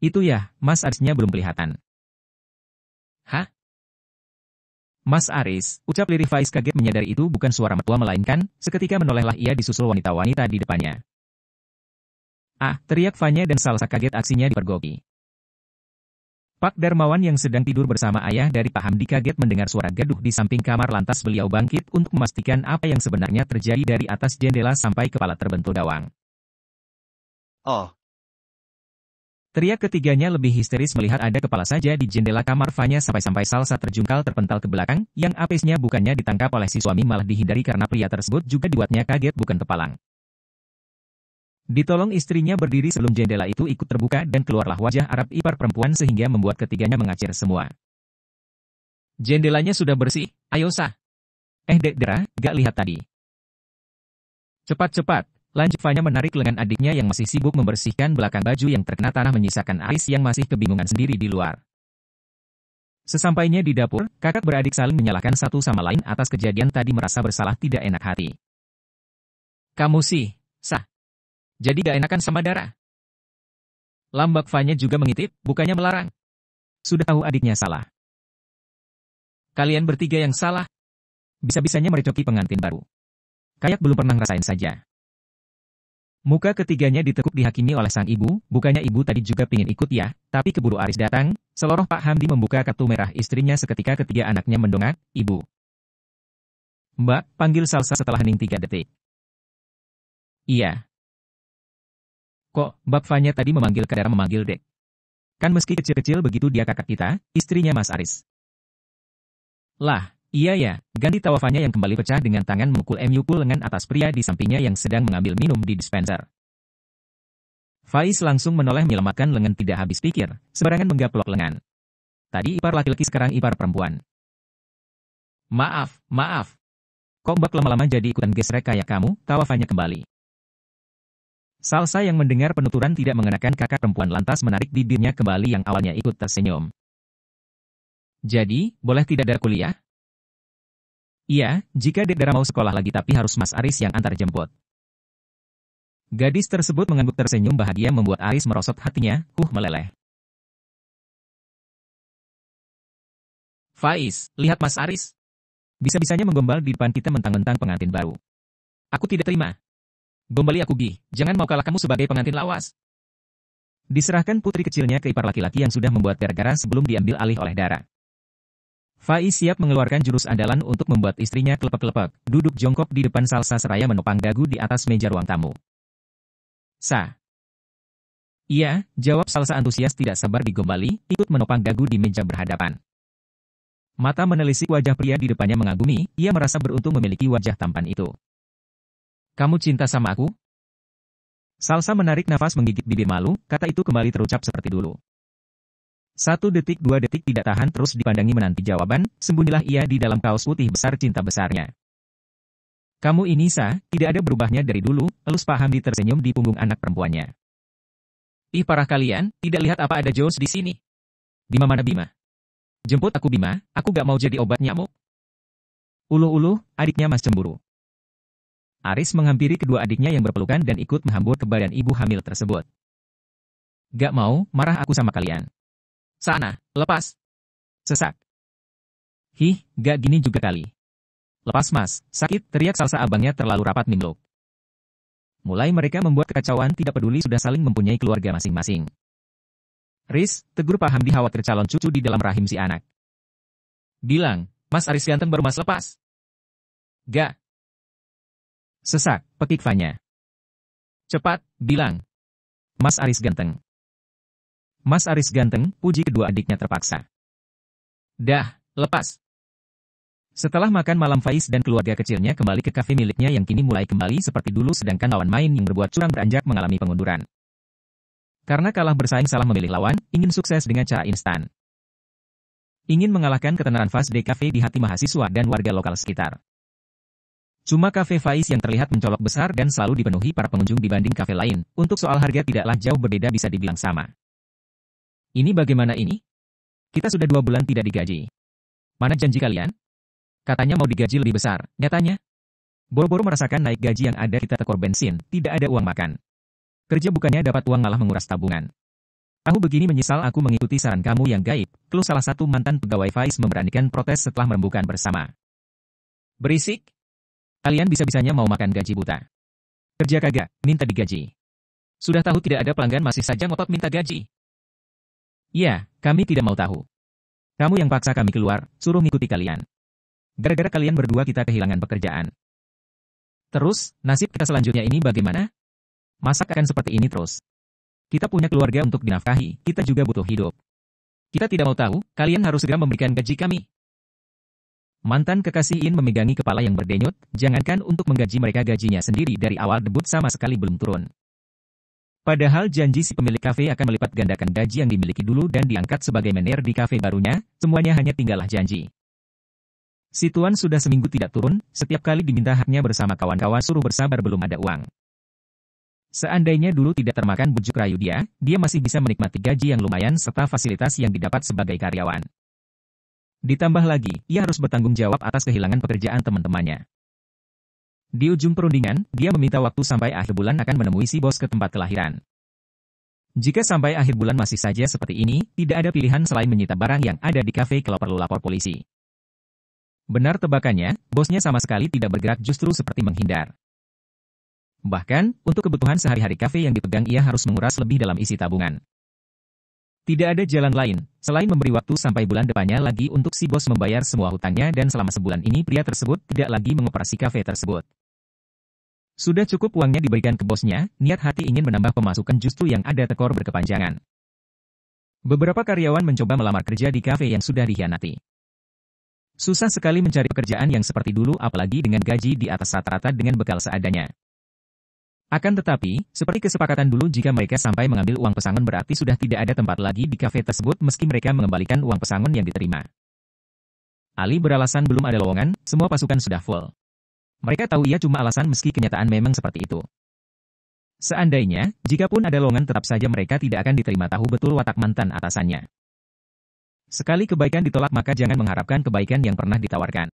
Itu ya, Mas Arisnya belum kelihatan. Hah? Mas Aris, ucap Liri Faiz kaget menyadari itu bukan suara mertua melainkan, seketika menolehlah ia disusul wanita-wanita di depannya. Ah, teriak Fanya dan Salsa kaget aksinya dipergoki. Pak Darmawan yang sedang tidur bersama ayah dari paham dikaget mendengar suara gaduh di samping kamar lantas beliau bangkit untuk memastikan apa yang sebenarnya terjadi dari atas jendela sampai kepala terbentur gawang. Oh, Teriak ketiganya lebih histeris melihat ada kepala saja di jendela kamar Vanya sampai-sampai Salsa terjungkal terpental ke belakang, yang apesnya bukannya ditangkap oleh si suami malah dihindari karena pria tersebut juga dibuatnya kaget bukan kepalang. Ditolong istrinya berdiri sebelum jendela itu ikut terbuka dan keluarlah wajah Arab ipar perempuan sehingga membuat ketiganya mengacir semua. Jendelanya sudah bersih, ayo sah. Eh dek dera, gak lihat tadi. Cepat-cepat, Lanjut Fanya menarik lengan adiknya yang masih sibuk membersihkan belakang baju yang terkena tanah menyisakan Aris yang masih kebingungan sendiri di luar. Sesampainya di dapur, kakak beradik saling menyalahkan satu sama lain atas kejadian tadi merasa bersalah tidak enak hati. Kamu sih, sah. Jadi gak enakan sama darah. Lambak Fanya juga mengitip, bukannya melarang. Sudah tahu adiknya salah. Kalian bertiga yang salah. Bisa-bisanya merecoki pengantin baru. Kayak belum pernah ngerasain saja. Muka ketiganya ditekuk dihakimi oleh sang ibu, bukannya ibu tadi juga pingin ikut ya, tapi keburu Aris datang, seloroh Pak Hamdi membuka kartu merah istrinya seketika ketiga anaknya mendongak, ibu. Mbak, panggil Salsa setelah hening tiga detik. Iya. Kok, Mbak Fanya tadi memanggil kadar memanggil dek. Kan meski kecil-kecil begitu dia kakak kita, istrinya Mas Aris. Lah, Iya ya, ganti tawafannya yang kembali pecah dengan tangan memukul ku lengan atas pria di sampingnya yang sedang mengambil minum di dispenser. Faiz langsung menoleh menyelamatkan lengan tidak habis pikir, seberangan menggaplok lengan. Tadi ipar laki-laki sekarang ipar perempuan. Maaf, maaf. Kombak lama-lama jadi ikutan gesrek kayak kamu, tawafannya kembali. Salsa yang mendengar penuturan tidak mengenakan kakak perempuan lantas menarik bibirnya kembali yang awalnya ikut tersenyum. Jadi, boleh tidak ada kuliah? Iya, jika Dedera mau sekolah lagi tapi harus Mas Aris yang antar jemput. Gadis tersebut mengangguk tersenyum bahagia membuat Aris merosot hatinya, huh meleleh. Faiz, lihat Mas Aris. Bisa-bisanya menggombal di depan kita mentang-mentang pengantin baru. Aku tidak terima. Gombali aku Gi, jangan mau kalah kamu sebagai pengantin lawas. Diserahkan putri kecilnya ke ipar laki-laki yang sudah membuat gara-gara sebelum diambil alih oleh darah. Faiz siap mengeluarkan jurus andalan untuk membuat istrinya kelepek-kelepek, duduk jongkok di depan salsa seraya menopang dagu di atas meja ruang tamu. Sa. Iya, jawab salsa antusias tidak sabar digombali, ikut menopang dagu di meja berhadapan. Mata menelisik wajah pria di depannya mengagumi, ia merasa beruntung memiliki wajah tampan itu. Kamu cinta sama aku? Salsa menarik nafas menggigit bibir malu, kata itu kembali terucap seperti dulu. Satu detik dua detik tidak tahan terus dipandangi menanti jawaban, sembunyilah ia di dalam kaos putih besar cinta besarnya. Kamu ini sah, tidak ada berubahnya dari dulu, elus paham di tersenyum di punggung anak perempuannya. Ih parah kalian, tidak lihat apa ada Jones di sini. Bima mana Bima? Jemput aku Bima, aku gak mau jadi obat nyamuk. Ulu-ulu, adiknya mas cemburu. Aris menghampiri kedua adiknya yang berpelukan dan ikut menghambur ke badan ibu hamil tersebut. Gak mau, marah aku sama kalian. Sana, lepas. Sesak. Hih, gak gini juga kali. Lepas mas, sakit, teriak salsa abangnya terlalu rapat minlok. Mulai mereka membuat kekacauan tidak peduli sudah saling mempunyai keluarga masing-masing. Riz, tegur paham di khawatir calon cucu di dalam rahim si anak. Bilang, Mas Aris ganteng baru mas lepas. Gak. Sesak, pekik Fanya. Cepat, bilang. Mas Aris ganteng. Mas Aris ganteng, puji kedua adiknya terpaksa. Dah, lepas. Setelah makan malam Faiz dan keluarga kecilnya kembali ke kafe miliknya yang kini mulai kembali seperti dulu sedangkan lawan main yang berbuat curang beranjak mengalami pengunduran. Karena kalah bersaing salah memilih lawan, ingin sukses dengan cara instan. Ingin mengalahkan ketenaran Faiz di kafe di hati mahasiswa dan warga lokal sekitar. Cuma kafe Faiz yang terlihat mencolok besar dan selalu dipenuhi para pengunjung dibanding kafe lain, untuk soal harga tidaklah jauh berbeda bisa dibilang sama. Ini bagaimana ini? Kita sudah dua bulan tidak digaji. Mana janji kalian? Katanya mau digaji lebih besar, nyatanya. Boro-boro merasakan naik gaji yang ada kita tekor bensin, tidak ada uang makan. Kerja bukannya dapat uang malah menguras tabungan. Aku begini menyesal aku mengikuti saran kamu yang gaib, Klu salah satu mantan pegawai Vice memberanikan protes setelah merembukan bersama. Berisik? Kalian bisa-bisanya mau makan gaji buta. Kerja kagak, minta digaji. Sudah tahu tidak ada pelanggan masih saja ngotot minta gaji. Ya, kami tidak mau tahu. Kamu yang paksa kami keluar, suruh ngikuti kalian. Gara-gara kalian berdua kita kehilangan pekerjaan. Terus, nasib kita selanjutnya ini bagaimana? Masak akan seperti ini terus. Kita punya keluarga untuk dinafkahi, kita juga butuh hidup. Kita tidak mau tahu, kalian harus segera memberikan gaji kami. Mantan kekasih In memegangi kepala yang berdenyut, jangankan untuk menggaji mereka gajinya sendiri dari awal debut sama sekali belum turun. Padahal janji si pemilik kafe akan melipat gandakan gaji yang dimiliki dulu dan diangkat sebagai manajer di kafe barunya, semuanya hanya tinggallah janji. Si tuan sudah seminggu tidak turun, setiap kali diminta haknya bersama kawan-kawan suruh bersabar belum ada uang. Seandainya dulu tidak termakan bujuk rayu dia, dia masih bisa menikmati gaji yang lumayan serta fasilitas yang didapat sebagai karyawan. Ditambah lagi, ia harus bertanggung jawab atas kehilangan pekerjaan teman-temannya. Di ujung perundingan, dia meminta waktu sampai akhir bulan akan menemui si bos ke tempat kelahiran. Jika sampai akhir bulan masih saja seperti ini, tidak ada pilihan selain menyita barang yang ada di kafe kalau perlu lapor polisi. Benar tebakannya, bosnya sama sekali tidak bergerak justru seperti menghindar. Bahkan, untuk kebutuhan sehari-hari kafe yang dipegang ia harus menguras lebih dalam isi tabungan. Tidak ada jalan lain, selain memberi waktu sampai bulan depannya lagi untuk si bos membayar semua hutangnya dan selama sebulan ini pria tersebut tidak lagi mengoperasi kafe tersebut. Sudah cukup uangnya diberikan ke bosnya, niat hati ingin menambah pemasukan justru yang ada tekor berkepanjangan. Beberapa karyawan mencoba melamar kerja di kafe yang sudah dikhianati. Susah sekali mencari pekerjaan yang seperti dulu apalagi dengan gaji di atas rata-rata dengan bekal seadanya. Akan tetapi, seperti kesepakatan dulu jika mereka sampai mengambil uang pesangon berarti sudah tidak ada tempat lagi di kafe tersebut meski mereka mengembalikan uang pesangon yang diterima. Ali beralasan belum ada lowongan, semua pasukan sudah full. Mereka tahu ia cuma alasan meski kenyataan memang seperti itu. Seandainya, jika pun ada longan tetap saja mereka tidak akan diterima tahu betul watak mantan atasannya. Sekali kebaikan ditolak maka jangan mengharapkan kebaikan yang pernah ditawarkan.